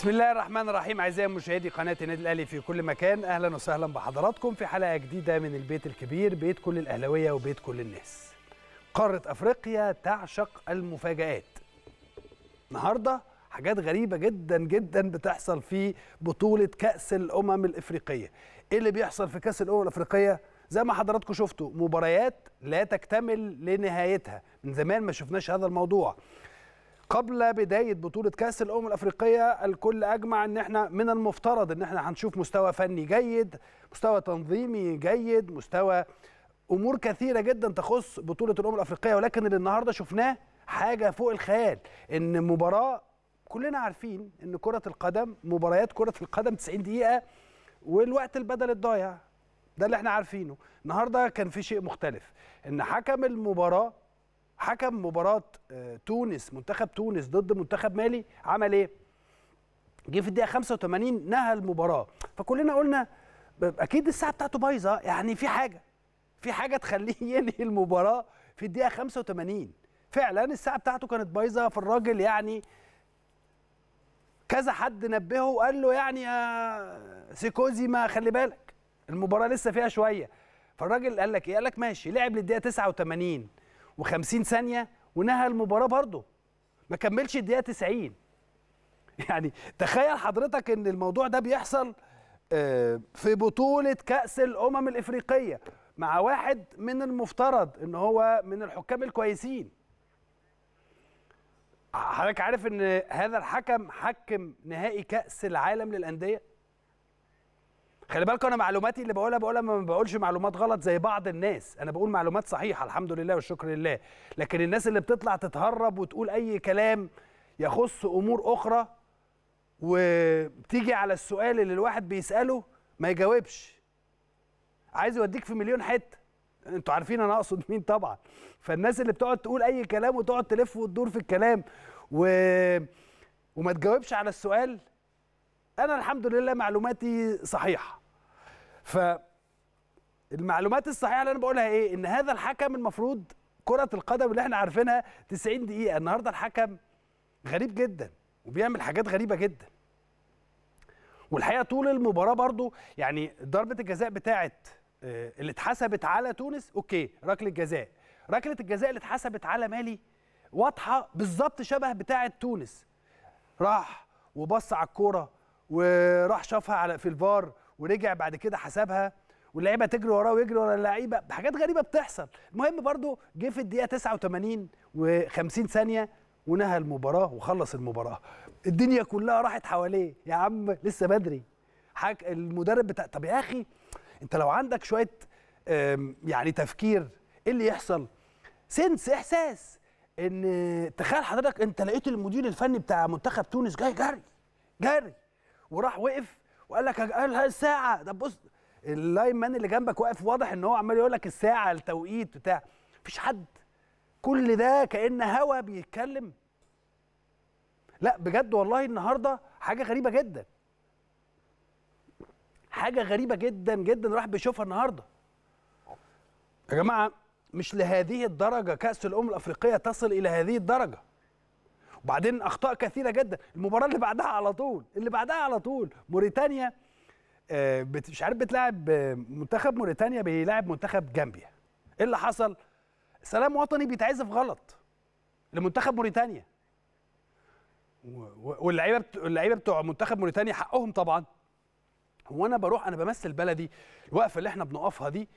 بسم الله الرحمن الرحيم اعزائي مشاهدي قناه النادي الاهلي في كل مكان اهلا وسهلا بحضراتكم في حلقه جديده من البيت الكبير بيت كل الاهلاويه وبيت كل الناس قاره افريقيا تعشق المفاجات النهارده حاجات غريبه جدا جدا بتحصل في بطوله كاس الامم الافريقيه ايه اللي بيحصل في كاس الامم الافريقيه زي ما حضراتكم شفتوا مباريات لا تكتمل لنهايتها من زمان ما شفناش هذا الموضوع قبل بدايه بطوله كاس الامم الافريقيه الكل اجمع ان احنا من المفترض ان احنا هنشوف مستوى فني جيد مستوى تنظيمي جيد مستوى امور كثيره جدا تخص بطوله الامم الافريقيه ولكن اللي النهارده شفناه حاجه فوق الخيال ان مباراه كلنا عارفين ان كره القدم مباريات كره القدم 90 دقيقه والوقت البدل الضايع ده اللي احنا عارفينه النهارده كان في شيء مختلف ان حكم المباراه حكم مباراه آه، تونس منتخب تونس ضد منتخب مالي عمل ايه جه في الدقيقه 85 نهى المباراه فكلنا قلنا اكيد الساعه بتاعته بايظه يعني في حاجه في حاجه تخليه ينهي المباراه في الدقيقه 85 فعلا الساعه بتاعته كانت بايظه فالراجل يعني كذا حد نبهه وقال له يعني يا آه، سيكوزي ما خلي بالك المباراه لسه فيها شويه فالراجل قال لك ايه قال لك ماشي لعب للدقيقه 89 و50 ثانيه ونهى المباراه برضه ما كملش الدقيقه 90 يعني تخيل حضرتك ان الموضوع ده بيحصل آه، في بطوله كاس الامم الافريقيه مع واحد من المفترض ان هو من الحكام الكويسين حضرتك عارف ان هذا الحكم حكم نهائي كاس العالم للانديه خلي بالكم انا معلوماتي اللي بقولها بقولها ما بقولش معلومات غلط زي بعض الناس انا بقول معلومات صحيحه الحمد لله والشكر لله لكن الناس اللي بتطلع تتهرب وتقول اي كلام يخص امور اخرى وتيجي على السؤال اللي الواحد بيساله ما يجاوبش عايز يوديك في مليون حته انتوا عارفين انا اقصد مين طبعا فالناس اللي بتقعد تقول اي كلام وتقعد تلف وتدور في الكلام و... وما تجاوبش على السؤال انا الحمد لله معلوماتي صحيحه فالمعلومات الصحيحه اللي انا بقولها ايه ان هذا الحكم المفروض كره القدم اللي احنا عارفينها 90 دقيقه النهارده الحكم غريب جدا وبيعمل حاجات غريبه جدا والحقيقه طول المباراه برضو يعني ضربه الجزاء بتاعه آه، اللي اتحسبت على تونس اوكي ركله جزاء ركله الجزاء اللي اتحسبت على مالي واضحه بالظبط شبه بتاعه تونس راح وبص على الكوره وراح شافها على في الفار ورجع بعد كده حسبها واللعيبه تجري وراه ويجري ورا اللعيبه حاجات غريبه بتحصل المهم برضو جه في الدقيقه 89 و50 ثانيه ونهى المباراه وخلص المباراه الدنيا كلها راحت حواليه يا عم لسه بدري حاج المدرب بتاع طب يا اخي انت لو عندك شويه يعني تفكير ايه اللي يحصل سنس احساس ان تخيل حضرتك انت لقيت المدير الفني بتاع منتخب تونس جاي جري جري وراح وقف وقال لك قال الساعه طب بص اللاين مان اللي جنبك واقف واضح ان هو عمال يقول لك الساعه التوقيت بتاع مفيش حد كل ده كان هوا بيتكلم لا بجد والله النهارده حاجه غريبه جدا حاجه غريبه جدا جدا راح بيشوفها النهارده يا جماعه مش لهذه الدرجه كاس الامم الافريقيه تصل الى هذه الدرجه وبعدين اخطاء كثيره جدا المباراه اللي بعدها على طول اللي بعدها على طول موريتانيا آه، مش عارف بتلاعب آه، منتخب موريتانيا بيلاعب منتخب جامبيا ايه اللي حصل سلام وطني بيتعزف غلط لمنتخب موريتانيا واللعيبه اللعيبه بتوع منتخب موريتانيا حقهم طبعا هو انا بروح انا بمثل بلدي الوقفه اللي احنا بنقفها دي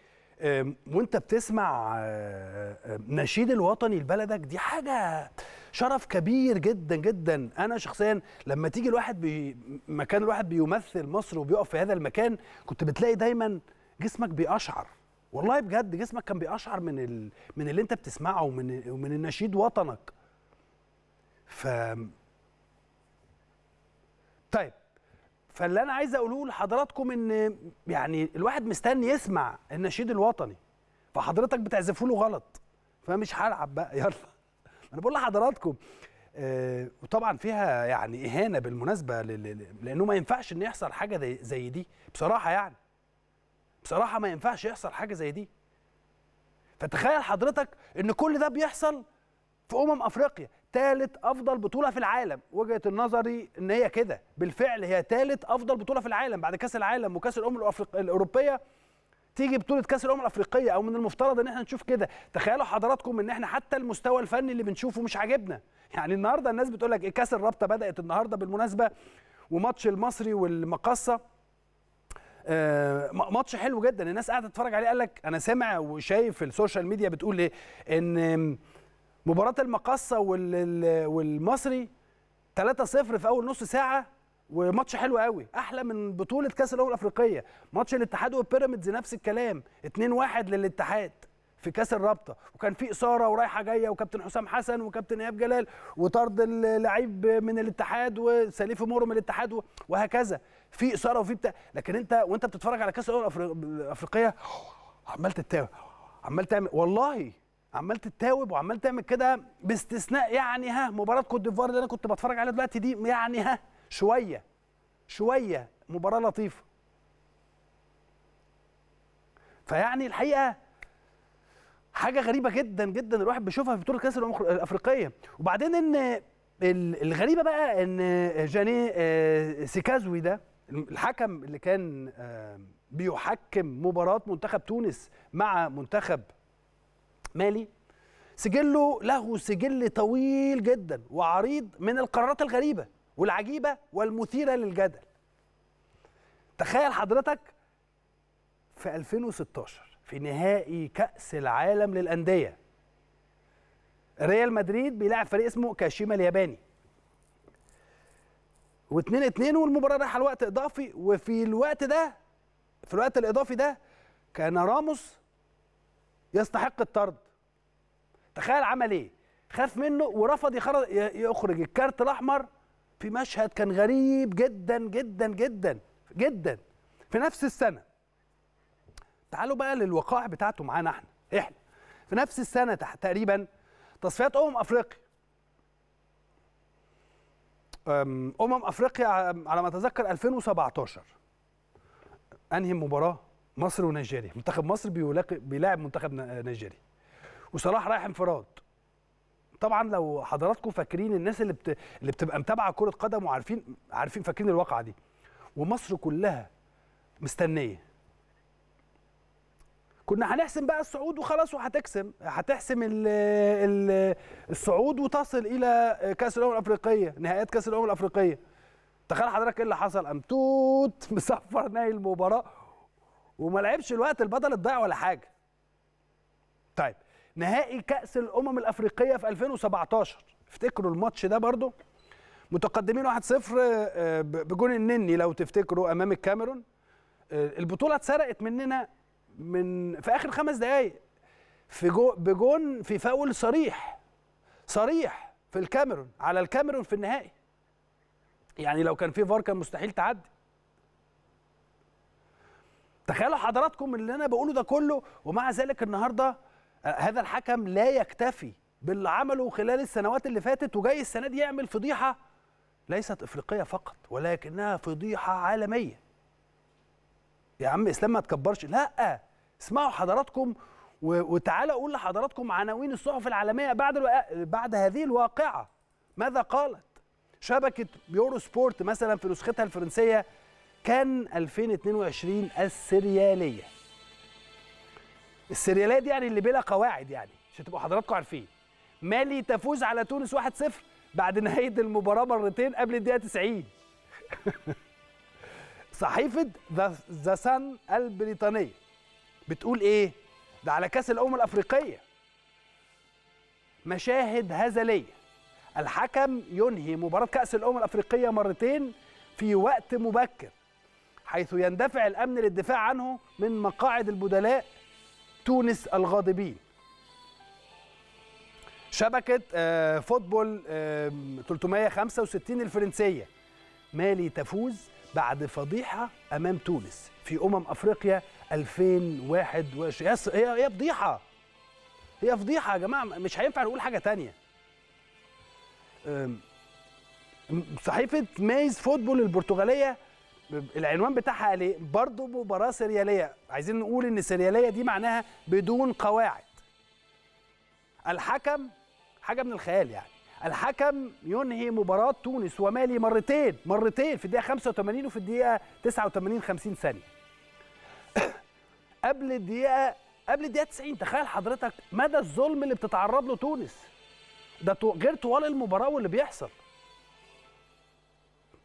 وانت بتسمع آه، نشيد الوطني لبلدك دي حاجه شرف كبير جدا جدا انا شخصيا لما تيجي الواحد بي مكان الواحد بيمثل مصر وبيقف في هذا المكان كنت بتلاقي دايما جسمك بيقشعر والله بجد جسمك كان بيقشعر من ال... من اللي انت بتسمعه ومن ومن النشيد وطنك ف طيب فاللي انا عايز اقوله لحضراتكم ان يعني الواحد مستني يسمع النشيد الوطني فحضرتك بتعزفوا له غلط فمش هلعب بقى يلا انا بقول لحضراتكم آه وطبعا فيها يعني اهانه بالمناسبه لانه ما ينفعش ان يحصل حاجه زي, دي بصراحه يعني بصراحه ما ينفعش يحصل حاجه زي دي فتخيل حضرتك ان كل ده بيحصل في امم افريقيا ثالث افضل بطوله في العالم وجهه نظري ان هي كده بالفعل هي ثالث افضل بطوله في العالم بعد كاس العالم وكاس الامم الاوروبيه تيجي بطوله كاس الامم الافريقيه او من المفترض ان احنا نشوف كده تخيلوا حضراتكم ان احنا حتى المستوى الفني اللي بنشوفه مش عاجبنا يعني النهارده الناس بتقول لك إيه، كاس الرابطه بدات النهارده بالمناسبه وماتش المصري والمقصه آه، ماتش حلو جدا الناس قاعده تتفرج عليه قال لك انا سامع وشايف السوشيال ميديا بتقول ايه ان مباراه المقصه والمصري 3-0 في اول نص ساعه وماتش حلو قوي احلى من بطوله كاس الامم الافريقيه ماتش الاتحاد وبيراميدز نفس الكلام 2-1 للاتحاد في كاس الرابطه وكان في اثاره ورايحه جايه وكابتن حسام حسن وكابتن اياب جلال وطرد اللعيب من الاتحاد وسليف مورو من الاتحاد وهكذا في اثاره وفي بتاع لكن انت وانت بتتفرج على كاس الامم الافريقيه عمال تتاوب عمال تعمل والله عمال تتاوب وعمال تعمل كده باستثناء يعني ها مباراه كوت ديفوار اللي انا كنت بتفرج عليها دلوقتي دي يعني ها شويه شويه مباراه لطيفه فيعني الحقيقه حاجه غريبه جدا جدا الواحد بيشوفها في بطوله كاس الامم الافريقيه وبعدين ان الغريبه بقى ان جاني آه، سيكازوي ده الحكم اللي كان آه، بيحكم مباراه منتخب تونس مع منتخب مالي سجله له سجل طويل جدا وعريض من القرارات الغريبه والعجيبه والمثيره للجدل تخيل حضرتك في 2016 في نهائي كاس العالم للانديه ريال مدريد بيلعب فريق اسمه كاشيما الياباني و2 2 والمباراه رايحه لوقت اضافي وفي الوقت ده في الوقت الاضافي ده كان راموس يستحق الطرد تخيل عمل ايه خاف منه ورفض يخرج يخرج الكارت الاحمر في مشهد كان غريب جدا جدا جدا جدا في نفس السنه تعالوا بقى للوقائع بتاعته معانا احنا احنا في نفس السنه تقريبا تصفيات امم افريقيا امم افريقيا على ما اتذكر 2017 انهي مباراه مصر ونيجيريا منتخب مصر بيلاعب منتخب نيجيريا وصلاح رايح انفراد طبعا لو حضراتكم فاكرين الناس اللي بت... اللي بتبقى متابعه كره قدم وعارفين عارفين فاكرين الواقعه دي ومصر كلها مستنيه كنا هنحسم بقى الصعود وخلاص وهتكسم هتحسم ال ال الصعود وتصل الى كاس الامم الافريقيه نهائيات كاس الامم الافريقيه تخيل حضرتك ايه اللي حصل قام توت مسفر نهائي المباراه وما لعبش الوقت البطل الضيع ولا حاجه طيب نهائي كاس الامم الافريقيه في 2017 افتكروا الماتش ده برضو متقدمين 1-0 آه، بجون النني لو تفتكروا امام الكاميرون آه، البطوله اتسرقت مننا من في اخر خمس دقائق في جو بجون في فاول صريح صريح في الكاميرون على الكاميرون في النهائي يعني لو كان في فار كان مستحيل تعدي تخيلوا حضراتكم اللي انا بقوله ده كله ومع ذلك النهارده هذا الحكم لا يكتفي باللي عمله خلال السنوات اللي فاتت وجاي السنه دي يعمل فضيحه ليست افريقيه فقط ولكنها فضيحه عالميه. يا عم اسلام ما تكبرش لا اسمعوا حضراتكم وتعالى اقول لحضراتكم عناوين الصحف العالميه بعد الو... بعد هذه الواقعه ماذا قالت؟ شبكه يورو سبورت مثلا في نسختها الفرنسيه كان 2022 السرياليه السريالات يعني اللي بلا قواعد يعني عشان تبقوا حضراتكم عارفين مالي تفوز على تونس 1-0 بعد نهايه المباراه مرتين قبل الدقيقه 90 صحيفه ذا سان البريطانيه بتقول ايه ده على كاس الامم الافريقيه مشاهد هزليه الحكم ينهي مباراه كاس الامم الافريقيه مرتين في وقت مبكر حيث يندفع الامن للدفاع عنه من مقاعد البدلاء تونس الغاضبين شبكة آه، فوتبول 365 آه، الفرنسية مالي تفوز بعد فضيحة أمام تونس في أمم أفريقيا 2021 هي هي فضيحة هي فضيحة يا جماعة مش هينفع نقول حاجة تانية صحيفة مايز فوتبول البرتغالية العنوان بتاعها قال ايه؟ برضه مباراه سرياليه عايزين نقول ان سرياليه دي معناها بدون قواعد الحكم حاجه من الخيال يعني الحكم ينهي مباراه تونس ومالي مرتين مرتين في الدقيقه 85 وفي الدقيقه 89 50 ثانيه قبل الدقيقه قبل الدقيقه 90 تخيل حضرتك مدى الظلم اللي بتتعرض له تونس ده غير طوال المباراه واللي بيحصل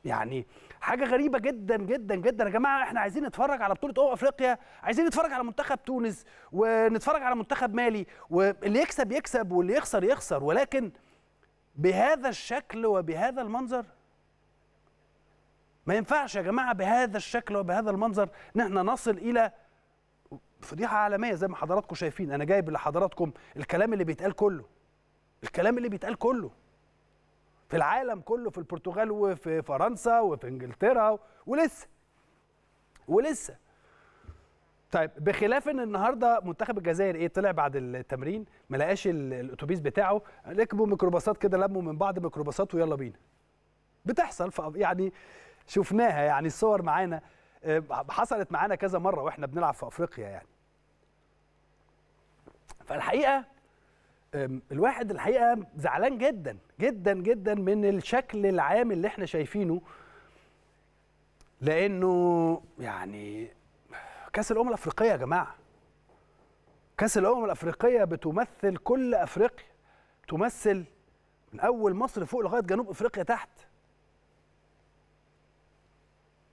يعني حاجه غريبه جدا جدا جدا يا جماعه احنا عايزين نتفرج على بطوله أو افريقيا عايزين نتفرج على منتخب تونس ونتفرج على منتخب مالي واللي يكسب يكسب واللي يخسر يخسر ولكن بهذا الشكل وبهذا المنظر ما ينفعش يا جماعه بهذا الشكل وبهذا المنظر ان احنا نصل الى فضيحه عالميه زي ما حضراتكم شايفين انا جايب لحضراتكم الكلام اللي بيتقال كله الكلام اللي بيتقال كله في العالم كله في البرتغال وفي فرنسا وفي انجلترا ولسه ولسه طيب بخلاف ان النهارده منتخب الجزائر ايه طلع بعد التمرين ما لقاش الاتوبيس بتاعه ركبوا ميكروباصات كده لموا من بعض ميكروباصات ويلا بينا بتحصل يعني شفناها يعني الصور معانا آه، حصلت معانا كذا مره واحنا بنلعب في افريقيا يعني فالحقيقه الواحد الحقيقه زعلان جدا جدا جدا من الشكل العام اللي احنا شايفينه لانه يعني كاس الامم الافريقيه يا جماعه كاس الامم الافريقيه بتمثل كل افريقيا تمثل من اول مصر فوق لغايه جنوب افريقيا تحت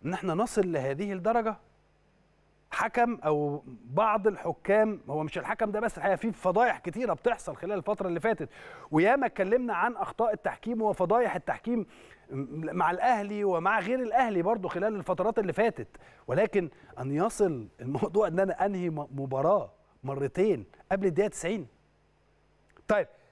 ان احنا نصل لهذه الدرجه حكم او بعض الحكام هو مش الحكم ده بس الحقيقه في فضايح كتيره بتحصل خلال الفتره اللي فاتت وياما اتكلمنا عن اخطاء التحكيم وفضايح التحكيم مع الاهلي ومع غير الاهلي برضه خلال الفترات اللي فاتت ولكن ان يصل الموضوع ان انا انهي مباراه مرتين قبل الدقيقه 90 طيب